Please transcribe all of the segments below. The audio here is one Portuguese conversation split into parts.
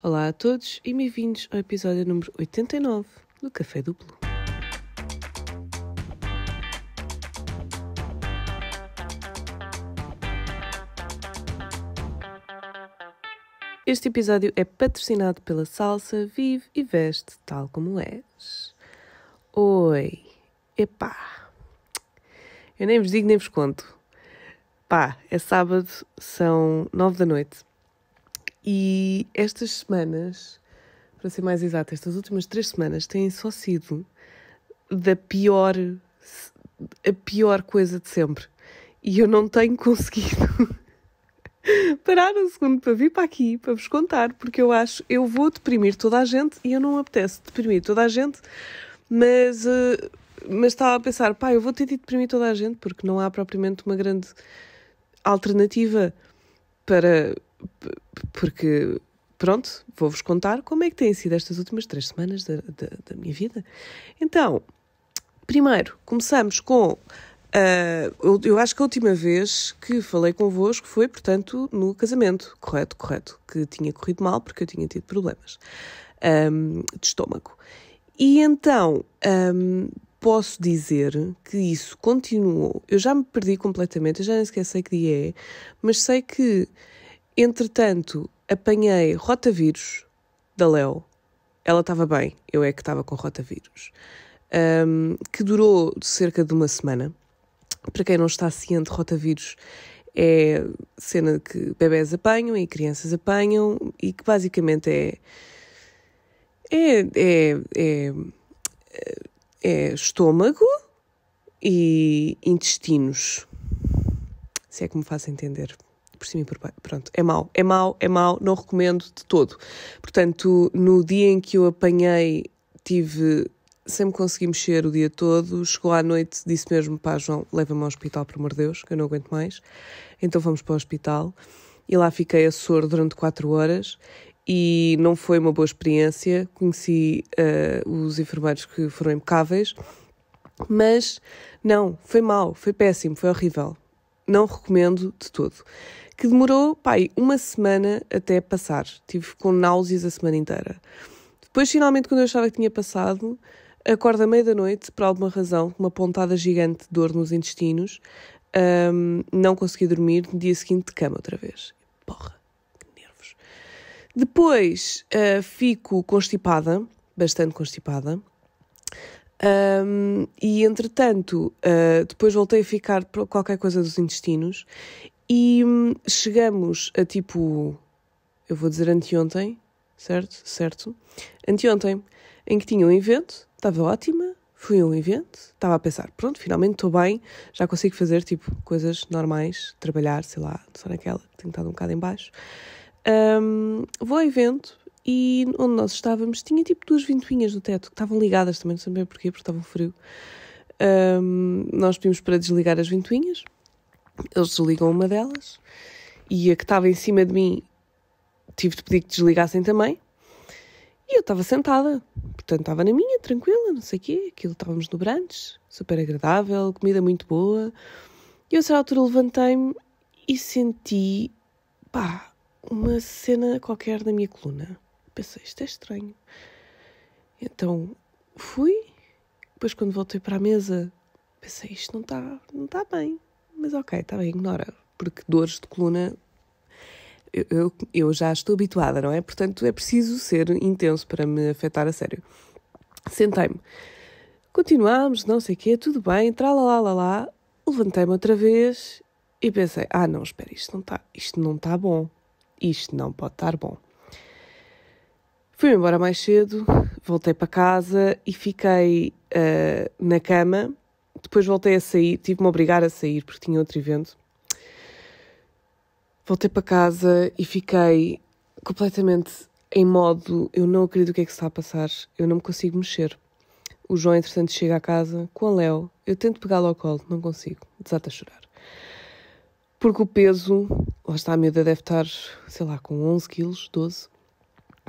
Olá a todos e bem-vindos ao episódio número 89 do Café Duplo. Este episódio é patrocinado pela Salsa Vive e Veste Tal Como És. Oi, epá, eu nem vos digo nem vos conto. Pá, é sábado, são nove da noite e estas semanas, para ser mais exata, estas últimas três semanas têm só sido da pior, a pior coisa de sempre. E eu não tenho conseguido parar um segundo para vir para aqui, para vos contar, porque eu acho, eu vou deprimir toda a gente e eu não apeteço deprimir toda a gente, mas, eh, mas estava a pensar, pá, eu vou ter de deprimir toda a gente, porque não há propriamente uma grande alternativa para porque, pronto, vou-vos contar como é que têm sido estas últimas três semanas da, da, da minha vida. Então, primeiro, começamos com. Uh, eu, eu, acho que a última vez que falei convosco foi, portanto, no casamento, correto, correto, que tinha corrido mal porque eu tinha tido problemas um, ah, de estômago. E então, um, ah, posso dizer que isso continuou. Eu já me perdi completamente, eu já nem sequer sei que dia é, mas sei que Entretanto, apanhei rotavírus da Léo. Ela estava bem, eu é que estava com rotavírus. Um, que durou cerca de uma semana. Para quem não está ciente, rotavírus é cena que bebés apanham e crianças apanham e que basicamente é. é. é, é, é estômago e intestinos. Se é que me faço entender por cima e por baixo. Pronto, é mau, é mau, é mau, não recomendo de todo. Portanto, no dia em que eu apanhei, tive. Sempre consegui mexer o dia todo. Chegou à noite, disse mesmo: pá, João, leva-me ao hospital, por amor de Deus, que eu não aguento mais. Então vamos para o hospital. E lá fiquei a soro durante quatro horas e não foi uma boa experiência. Conheci uh, os enfermeiros que foram impecáveis, mas não, foi mal, foi péssimo, foi horrível. Não recomendo de todo que demorou, pai, uma semana até passar. Tive com náuseas a semana inteira. Depois, finalmente, quando eu achava que tinha passado, acordo à meia da noite, por alguma razão, com uma pontada gigante de dor nos intestinos, um, não consegui dormir, no dia seguinte de cama outra vez. Porra, que nervos. Depois, uh, fico constipada, bastante constipada, um, e entretanto, uh, depois voltei a ficar por qualquer coisa dos intestinos e hum, chegamos a tipo, eu vou dizer anteontem, certo? Certo. Anteontem, em que tinha um evento, estava ótima, fui a um evento, estava a pensar, pronto, finalmente estou bem, já consigo fazer tipo coisas normais, trabalhar, sei lá, só naquela que tenho estado um bocado em baixo. Um, vou ao evento e onde nós estávamos tinha tipo duas ventoinhas no teto que estavam ligadas também, não sei bem porquê, porque estavam frio. Um, nós pedimos para desligar as ventoinhas, eles desligam uma delas e a que estava em cima de mim tive de pedir que desligassem também. E eu estava sentada, portanto estava na minha, tranquila, não sei o quê. Aquilo estávamos no Brandes, super agradável, comida muito boa. E eu, a certa altura, levantei-me e senti, pá, uma cena qualquer na minha coluna. Pensei, isto é estranho. Então fui, depois quando voltei para a mesa, pensei, isto não está não tá bem mas ok, está bem, ignora. Porque dores de coluna eu, eu, eu, já estou habituada, não é? Portanto, é preciso ser intenso para me afetar a sério. Sentei-me. Continuámos, não sei o quê, tudo bem, tralalá, levantei-me outra vez e pensei, ah não, espera, isto não está, isto não está bom, isto não pode estar bom. Fui embora mais cedo, voltei para casa e fiquei uh, na cama depois voltei a sair, tive-me a obrigar a sair porque tinha outro evento. Voltei para casa e fiquei completamente em modo eu não acredito o que é que se está a passar, eu não me consigo mexer. O João, entretanto, chega à casa com a Léo. Eu tento pegá-lo ao colo, não consigo. Desata a chorar. Porque o peso, lá está, a miúda deve estar, sei lá, com 11 quilos, 12.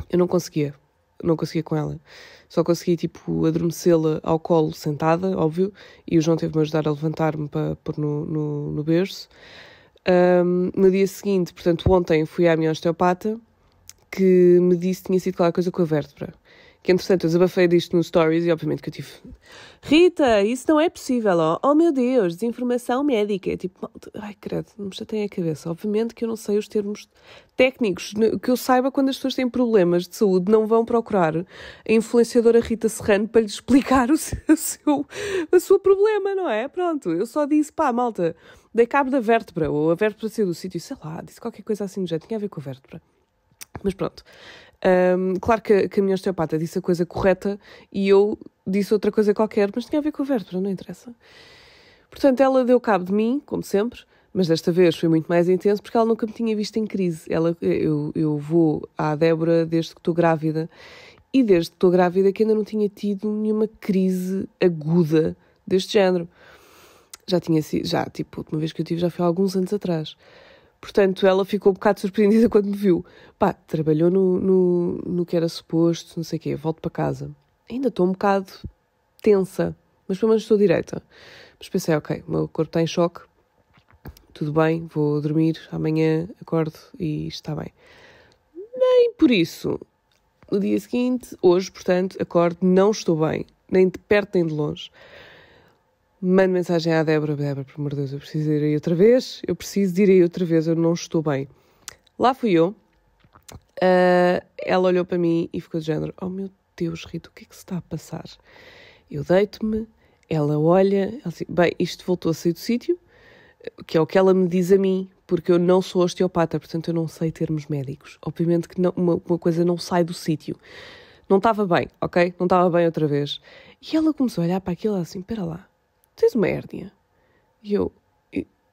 Eu não conseguia não conseguia com ela. Só consegui, tipo, adormecê-la ao colo sentada, óbvio, e o João teve-me ajudar a levantar-me para pôr no, no, no berço. Um, no dia seguinte, portanto, ontem fui à minha osteopata, que me disse que tinha sido qualquer coisa com a vértebra que entretanto eu desabafei disto no Stories e obviamente que eu tive. Rita, isso não é possível, oh, oh meu Deus, desinformação médica. É tipo, ai credo, não me chateiem a cabeça. Obviamente que eu não sei os termos técnicos. Que eu saiba, quando as pessoas têm problemas de saúde, não vão procurar a influenciadora Rita Serrano para lhes explicar o seu, o seu, o seu problema, não é? Pronto, eu só disse, pá, malta, dei cabo da vértebra, ou a vértebra saiu do sítio, sei lá, disse qualquer coisa assim do jeito, tinha a ver com a vértebra. Mas pronto. Um, claro que, que a minha osteopata disse a coisa correta e eu disse outra coisa qualquer, mas tinha a ver com a vértebra, não interessa. Portanto, ela deu cabo de mim, como sempre, mas desta vez foi muito mais intenso porque ela nunca me tinha visto em crise. Ela, eu, eu vou à Débora desde que estou grávida e desde que estou grávida que ainda não tinha tido nenhuma crise aguda deste género. Já tinha sido, já, tipo, a última vez que eu tive já foi há alguns anos atrás. Portanto, ela ficou um bocado surpreendida quando me viu. Pá, trabalhou no, no, no que era suposto, não sei o quê, volto para casa. Ainda estou um bocado tensa, mas pelo menos estou direita. Mas pensei, ok, o meu corpo está em choque, tudo bem, vou dormir, amanhã acordo e está bem. Nem por isso. No dia seguinte, hoje, portanto, acordo, não estou bem, nem de perto nem de longe. Mando mensagem à Débora, Débora, por amor de Deus, eu preciso ir aí outra vez, eu preciso ir aí outra vez, eu não estou bem. Lá fui eu, uh, ela olhou para mim e ficou de género, oh meu Deus, Rita, o que é que se está a passar? Eu deito-me, ela olha, ela diz, bem, isto voltou a sair do sítio, que é o que ela me diz a mim, porque eu não sou osteopata, portanto eu não sei termos médicos. Obviamente que não, uma, uma coisa não sai do sítio. Não estava bem, ok? Não estava bem outra vez. E ela começou a olhar para aquilo assim, espera lá, tens uma hérnia? E eu,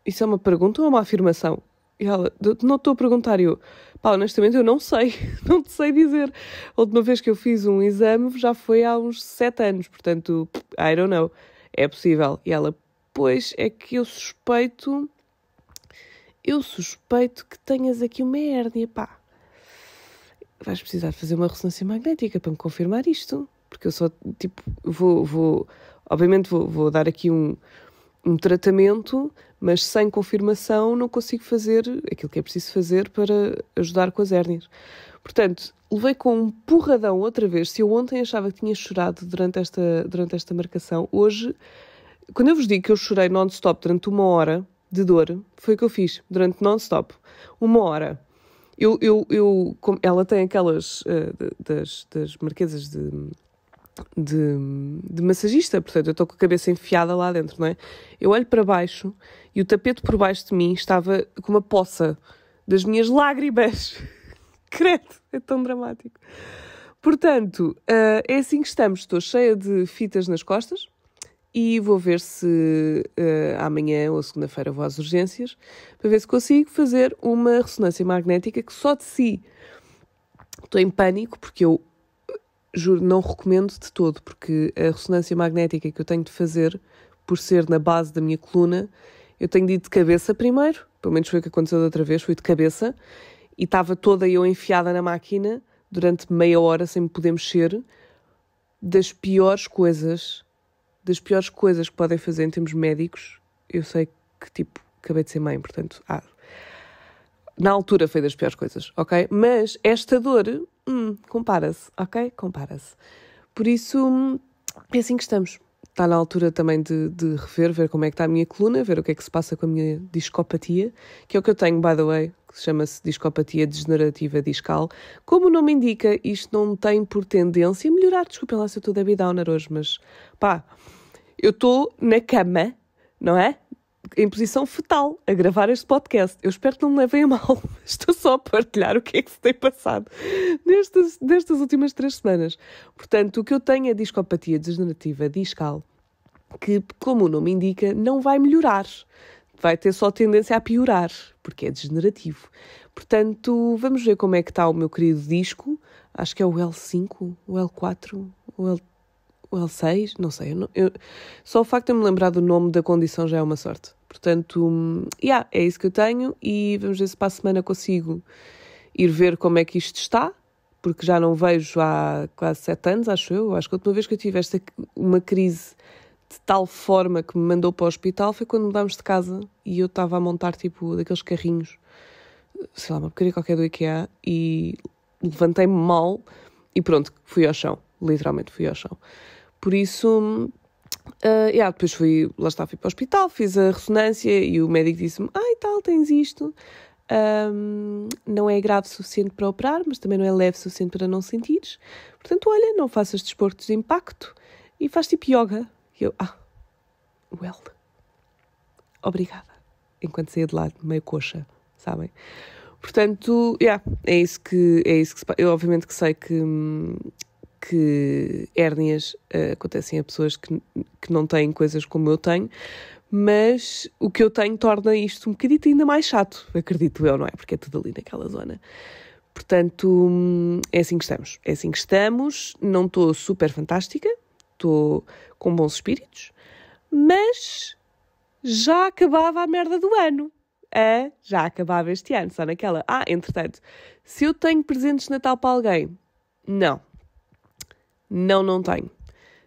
isso é uma pergunta ou uma afirmação? E ela, não estou a perguntar. E eu, pá, honestamente, eu não sei, não te sei dizer. A última vez que eu fiz um exame já foi há uns sete anos, portanto, I don't know. É possível. E ela, pois, é que eu suspeito, eu suspeito que tenhas aqui uma hérnia, pá. Vais precisar fazer uma ressonância magnética para me confirmar isto, porque eu só, tipo, vou, vou Obviamente vou, vou dar aqui um, um tratamento, mas sem confirmação não consigo fazer aquilo que é preciso fazer para ajudar com as hérnias. Portanto, levei com um porradão outra vez. Se eu ontem achava que tinha chorado durante esta, durante esta marcação, hoje, quando eu vos digo que eu chorei non-stop durante uma hora de dor, foi o que eu fiz, durante non-stop. Uma hora. Eu, eu, eu, ela tem aquelas uh, das, das marquesas de de, de massagista, portanto eu estou com a cabeça enfiada lá dentro, não é? Eu olho para baixo e o tapete por baixo de mim estava com uma poça das minhas lágrimas. Credo, é tão dramático. Portanto, uh, é assim que estamos. Estou cheia de fitas nas costas e vou ver se uh, amanhã ou segunda-feira vou às urgências para ver se consigo fazer uma ressonância magnética que só de si estou em pânico porque eu juro, não recomendo de todo, porque a ressonância magnética que eu tenho de fazer, por ser na base da minha coluna, eu tenho de ir de cabeça primeiro, pelo menos foi o que aconteceu da outra vez, fui de cabeça, e estava toda eu enfiada na máquina durante meia hora sem me poder mexer, das piores coisas, das piores coisas que podem fazer em termos médicos, eu sei que, tipo, acabei de ser mãe, portanto, ah, na altura foi das piores coisas, ok? Mas esta dor, hum, compara-se, ok? Compara-se. Por isso, hum, é assim que estamos. Está na altura também de, de, rever, ver como é que está a minha coluna, ver o que é que se passa com a minha discopatia, que é o que eu tenho, by the way, que chama-se discopatia degenerativa discal. Como o nome indica, isto não tem por tendência a melhorar. Desculpem lá se eu estou Debbie Downer hoje, mas pá, eu estou na cama, não é? em posição fetal a gravar este podcast. Eu espero que não me levem a mal. Estou só a partilhar o que é que se tem passado nestas, nestas últimas três semanas. Portanto, o que eu tenho é discopatia degenerativa discal, que, como o nome indica, não vai melhorar. Vai ter só tendência a piorar, porque é degenerativo. Portanto, vamos ver como é que está o meu querido disco. Acho que é o L5, o L4, o L3. 5, L6, não sei. Eu não, eu, só o facto de eu me lembrar do nome da condição já é uma sorte. Portanto, hum, yeah, é isso que eu tenho e vamos ver se para a semana consigo ir ver como é que isto está, porque já não vejo há quase sete anos, acho eu. Acho que a última vez que eu tive esta, uma crise de tal forma que me mandou para o hospital foi quando mudámos de casa e eu estava a montar tipo daqueles carrinhos, sei lá, uma porcaria qualquer do IKEA e levantei-me mal e pronto, fui ao chão, literalmente fui ao chão. Por isso, uh, yeah, depois fui, lá está, fui para o hospital, fiz a ressonância e o médico disse-me: Ai, ah, tal, tens isto. Um, não é grave o suficiente para operar, mas também não é leve o suficiente para não sentires. Portanto, olha, não faças desportos de impacto e faz tipo yoga. E eu, ah, well, obrigada. Enquanto saía de lado, meio coxa, sabem? Portanto, yeah, é isso que é isso que se, eu obviamente que sei que hum, que hérnias uh, acontecem a pessoas que, que não têm coisas como eu tenho, mas o que eu tenho torna isto um bocadito ainda mais chato, acredito eu, não é? Porque é tudo ali naquela zona. Portanto, hum, é assim que estamos. É assim que estamos. Não estou super fantástica, estou com bons espíritos, mas já acabava a merda do ano. Ah, já acabava este ano, só naquela. Ah, entretanto, se eu tenho presentes de Natal para alguém, não, não, não tenho.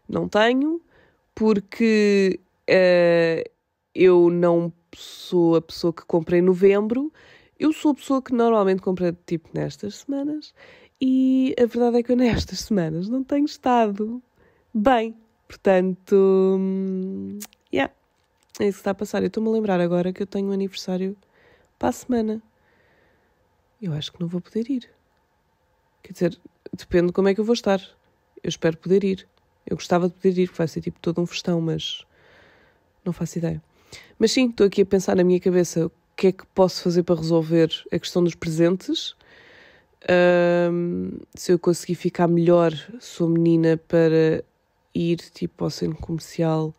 Não tenho, porque uh, eu não sou a pessoa que compra em novembro. Eu sou a pessoa que normalmente compra tipo nestas semanas e a verdade é que eu nestas semanas não tenho estado bem. Portanto, hum, yeah, é isso que está a passar. Eu estou-me a lembrar agora que eu tenho um aniversário para a semana. Eu acho que não vou poder ir. Quer dizer, depende de como é que eu vou estar. Eu espero poder ir. Eu gostava de poder ir, que vai ser tipo todo um festão, mas não faço ideia. Mas sim, estou aqui a pensar na minha cabeça o que é que posso fazer para resolver a questão dos presentes. Um, se eu conseguir ficar melhor, sou menina, para ir tipo ao centro comercial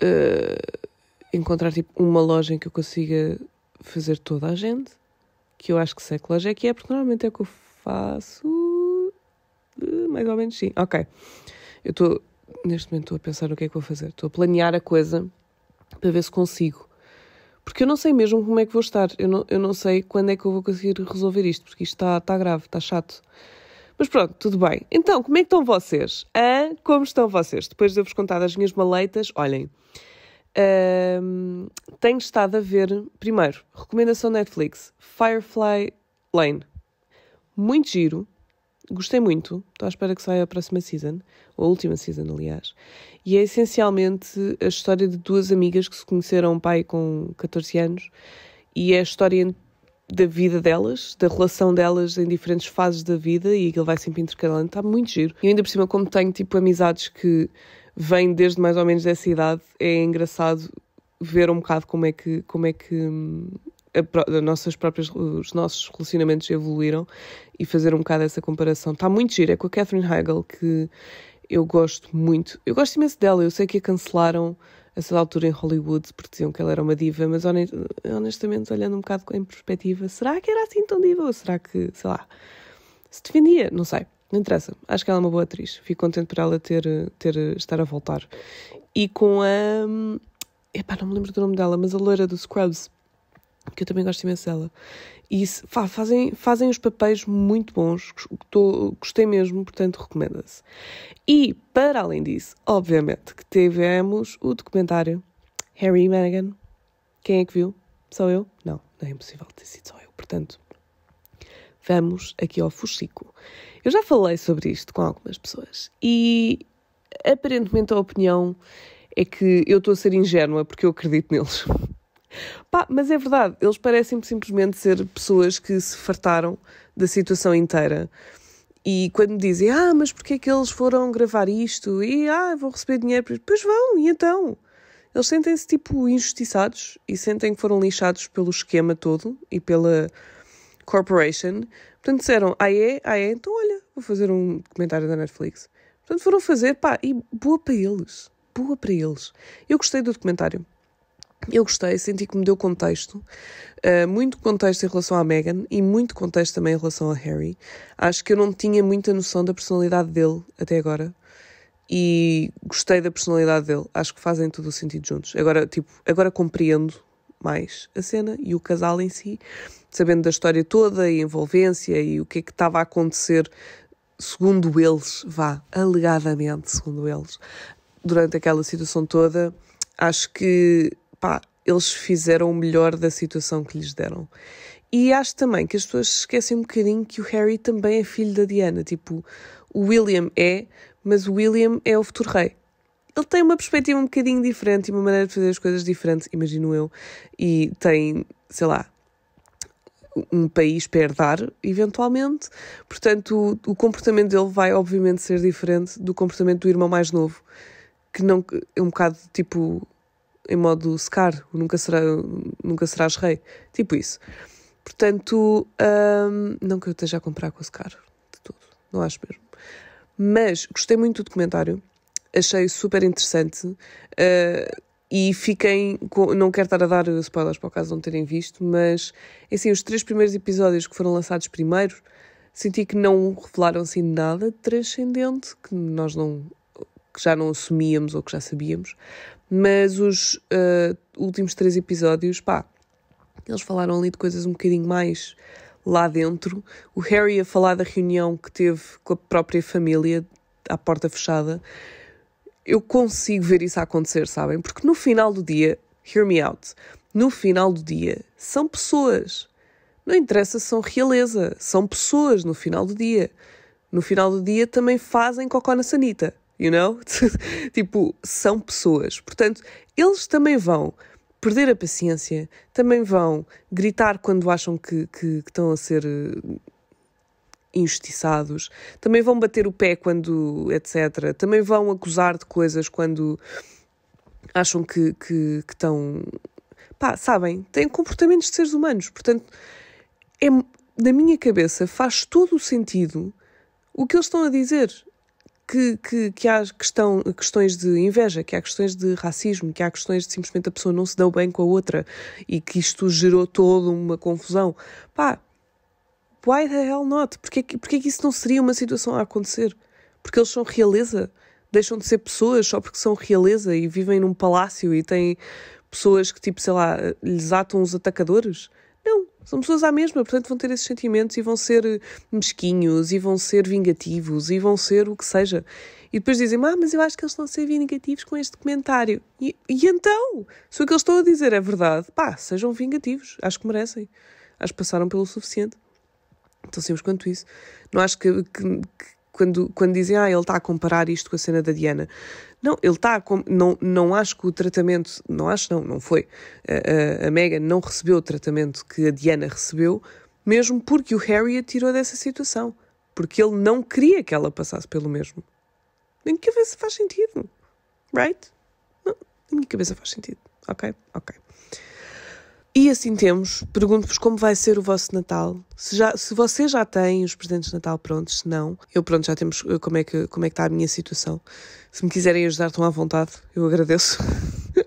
uh, encontrar tipo uma loja em que eu consiga fazer toda a gente, que eu acho que séculos é que é, porque normalmente é o que eu faço mais ou menos sim. Ok. Eu estou, neste momento, estou a pensar o que é que vou fazer. Estou a planear a coisa para ver se consigo. Porque eu não sei mesmo como é que vou estar. Eu não, eu não sei quando é que eu vou conseguir resolver isto, porque isto está tá grave, está chato. Mas pronto, tudo bem. Então, como é que estão vocês? Ah, como estão vocês? Depois de eu vos contar as minhas maleitas, olhem. Hum, tenho estado a ver, primeiro, recomendação Netflix, Firefly Lane. Muito giro, gostei muito. Estou à espera que saia a próxima season, ou a última season, aliás. E é essencialmente a história de duas amigas que se conheceram pai com 14 anos e é a história da vida delas, da relação delas em diferentes fases da vida e aquilo vai sempre intercalando. Está muito giro. E ainda por cima, como tenho tipo amizades que vêm desde mais ou menos dessa idade, é engraçado ver um bocado como é que, como é que hum, a, nossas próprias, os nossos relacionamentos evoluíram e fazer um bocado essa comparação. Está muito gira, é com a Catherine Heigl, que eu gosto muito. Eu gosto imenso dela, eu sei que a cancelaram a certa altura em Hollywood porque diziam que ela era uma diva, mas honestamente, olhando um bocado em perspectiva, será que era assim tão diva ou será que, sei lá, se defendia? Não sei. Não interessa, acho que ela é uma boa atriz. Fico contente por ela ter, ter, estar a voltar. E com a. Hum, epá, não me lembro do nome dela, mas a loira do Scrubs que eu também gosto imenso dela. E fa, fazem, fazem os papéis muito bons, tô, gostei mesmo, portanto recomenda-se. E, para além disso, obviamente que tivemos o documentário Harry e Meghan. Quem é que viu? Sou eu? Não, não é impossível ter sido só eu. Portanto, vamos aqui ao Fuxico. Eu já falei sobre isto com algumas pessoas e aparentemente a opinião é que eu estou a ser ingênua porque eu acredito neles. Pá, mas é verdade, eles parecem simplesmente ser pessoas que se fartaram da situação inteira. E quando me dizem, ah, mas porque é que eles foram gravar isto? E, ah, vão receber dinheiro. Pois vão, e então? Eles sentem-se, tipo, injustiçados e sentem que foram lixados pelo esquema todo e pela corporation. Portanto, disseram, ah é, ah é, então olha, vou fazer um documentário da Netflix. Portanto, foram fazer, pá, e boa para eles. Boa para eles. Eu gostei do documentário. Eu gostei, senti que me deu contexto, uh, muito contexto em relação à Meghan e muito contexto também em relação a Harry. Acho que eu não tinha muita noção da personalidade dele até agora e gostei da personalidade dele. Acho que fazem todo o sentido juntos. Agora, tipo, agora compreendo mais a cena e o casal em si, sabendo da história toda e a envolvência e o que é que estava a acontecer, segundo eles, vá, alegadamente, segundo eles, durante aquela situação toda. Acho que pá, eles fizeram o melhor da situação que lhes deram. E acho também que as pessoas se esquecem um bocadinho que o Harry também é filho da Diana. Tipo, o William é, mas o William é o futuro rei. Ele tem uma perspectiva um bocadinho diferente e uma maneira de fazer as coisas diferente, imagino eu. E tem, sei lá, um país para herdar, eventualmente. Portanto, o, o comportamento dele vai, obviamente, ser diferente do comportamento do irmão mais novo, que não é um bocado tipo em modo Scar, nunca, será, nunca serás rei, tipo isso. Portanto, hum, não que eu esteja a comprar com o Scar, de tudo, não acho mesmo. Mas gostei muito do documentário, achei super interessante uh, e fiquem. Com, não quero estar a dar spoilers para o caso não terem visto, mas assim, os três primeiros episódios que foram lançados primeiro senti que não revelaram assim nada transcendente, que nós não que já não assumíamos ou que já sabíamos, mas os uh, últimos três episódios, pá, eles falaram ali de coisas um bocadinho mais lá dentro. O Harry a falar da reunião que teve com a própria família à porta fechada. Eu consigo ver isso acontecer, sabem? Porque no final do dia, hear me out, no final do dia são pessoas. Não interessa se são realeza, são pessoas no final do dia. No final do dia também fazem cocó na sanita you know? tipo, são pessoas. Portanto, eles também vão perder a paciência, também vão gritar quando acham que, que, que estão a ser eh, injustiçados, também vão bater o pé quando etc, também vão acusar de coisas quando acham que, que, que estão. Pá, sabem, têm comportamentos de seres humanos, portanto, é, na minha cabeça faz todo o sentido o que eles estão a dizer que, que, que há questão, questões de inveja, que há questões de racismo, que há questões de simplesmente a pessoa não se deu bem com a outra e que isto gerou toda uma confusão. Pá, why the hell not? Porquê, porquê que isso não seria uma situação a acontecer? Porque eles são realeza? Deixam de ser pessoas só porque são realeza e vivem num palácio e têm pessoas que, tipo, sei lá, lhes atam os atacadores? São pessoas à mesma, portanto vão ter esses sentimentos e vão ser eh, mesquinhos, e vão ser vingativos, e vão ser o que seja. E depois dizem, ah, mas eu acho que eles estão a ser vingativos com este comentário. E, e então, se o que eles estão a dizer é verdade, pá, sejam vingativos, acho que merecem. Acho que passaram pelo suficiente. Tão simples quanto isso. Não acho que, que, que quando, quando dizem, ah, ele está a comparar isto com a cena da Diana. Não, ele está a. Não, não acho que o tratamento. Não acho, não, não foi. A, a, a Megan não recebeu o tratamento que a Diana recebeu, mesmo porque o Harry a tirou dessa situação. Porque ele não queria que ela passasse pelo mesmo. nem que a cabeça faz sentido. Right? Não, na minha cabeça faz sentido. Ok? Ok. E assim temos, pergunto-vos como vai ser o vosso Natal, se, já, se vocês já têm os presentes de Natal prontos, se não, eu pronto, já temos como é que, como é que está a minha situação. Se me quiserem ajudar, estão à vontade, eu agradeço.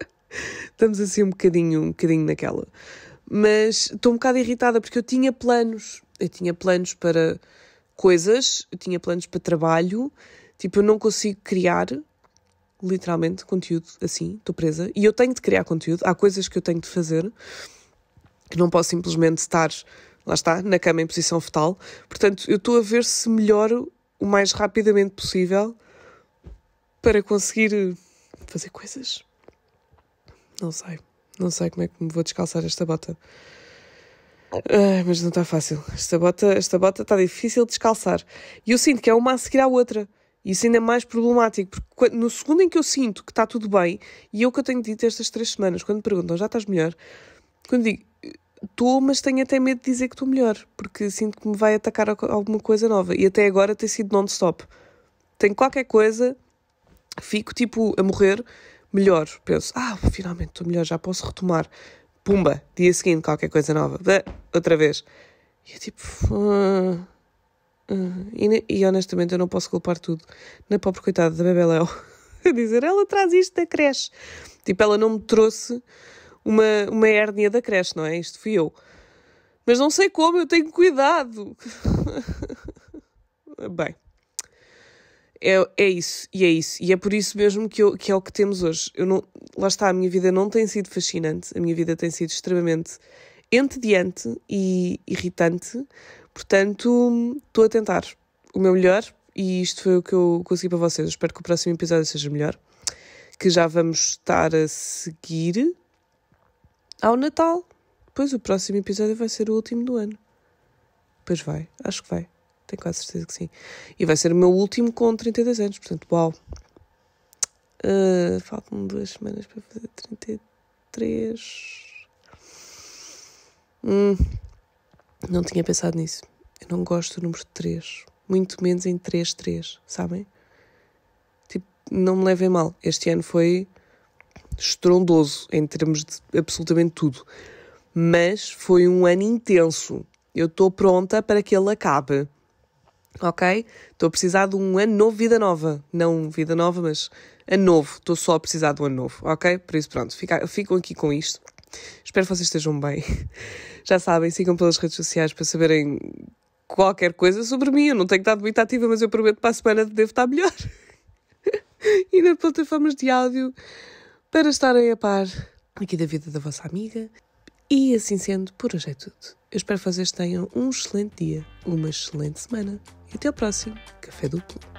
Estamos assim um bocadinho, um bocadinho naquela. Mas estou um bocado irritada porque eu tinha planos, eu tinha planos para coisas, eu tinha planos para trabalho, tipo, eu não consigo criar literalmente conteúdo assim, estou presa, e eu tenho de criar conteúdo, há coisas que eu tenho de fazer que não posso simplesmente estar, lá está, na cama em posição fetal. Portanto, eu estou a ver se melhoro o mais rapidamente possível para conseguir eh, fazer coisas. Não sei. Não sei como é que me vou descalçar esta bota. Ah, mas não está fácil. Esta bota, esta bota está difícil de descalçar. E eu sinto que é uma a seguir à outra. E isso ainda é mais problemático, porque no segundo em que eu sinto que está tudo bem, e eu que eu tenho dito estas três semanas, quando me perguntam já estás melhor, quando digo Estou, mas tenho até medo de dizer que estou melhor, porque sinto que me vai atacar alguma coisa nova. E até agora tem sido non-stop. Tenho qualquer coisa, fico tipo a morrer, melhor. Penso, ah, finalmente estou melhor, já posso retomar. Pumba, dia seguinte, qualquer coisa nova. Bah, outra vez. E eu tipo. Uh, uh, e, e, honestamente eu não posso culpar tudo na pobre coitada da Bebé a dizer, ela traz isto da creche. Tipo, ela não me trouxe uma, uma hérnia da creche, não é? Isto fui eu. Mas não sei como, eu tenho cuidado. Bem, é, é isso, e é isso. E é por isso mesmo que, eu, que é o que temos hoje. Eu não, lá está, a minha vida não tem sido fascinante, a minha vida tem sido extremamente entediante e irritante. Portanto, estou a tentar o meu melhor e isto foi o que eu consegui para vocês. espero que o próximo episódio seja melhor, que já vamos estar a seguir ao Natal. Pois o próximo episódio vai ser o último do ano. Pois vai, acho que vai. Tenho quase certeza que sim. E vai ser o meu último com 32 anos, portanto, uau. Uh, ah, faltam duas semanas para fazer 33. Hum, não tinha pensado nisso. Eu não gosto do número 3. Muito menos em 3-3, sabem? Tipo, não me levem mal. Este ano foi estrondoso em termos de absolutamente tudo. Mas foi um ano intenso. Eu estou pronta para que ele acabe. Ok? Estou a precisar de um ano novo, vida nova. Não vida nova, mas ano novo. Estou só a precisar de um ano novo. Ok? Por isso, pronto. Fica, ficam aqui com isto. Espero que vocês estejam bem. Já sabem, sigam pelas redes sociais para saberem qualquer coisa sobre mim. Eu não tenho estado muito ativa, mas eu prometo para a semana devo estar melhor. e nas plataformas de áudio para estarem a par aqui da vida da vossa amiga. E assim sendo, por hoje é tudo. Eu espero que vocês tenham um excelente dia, uma excelente semana e até ao próximo Café Duplo.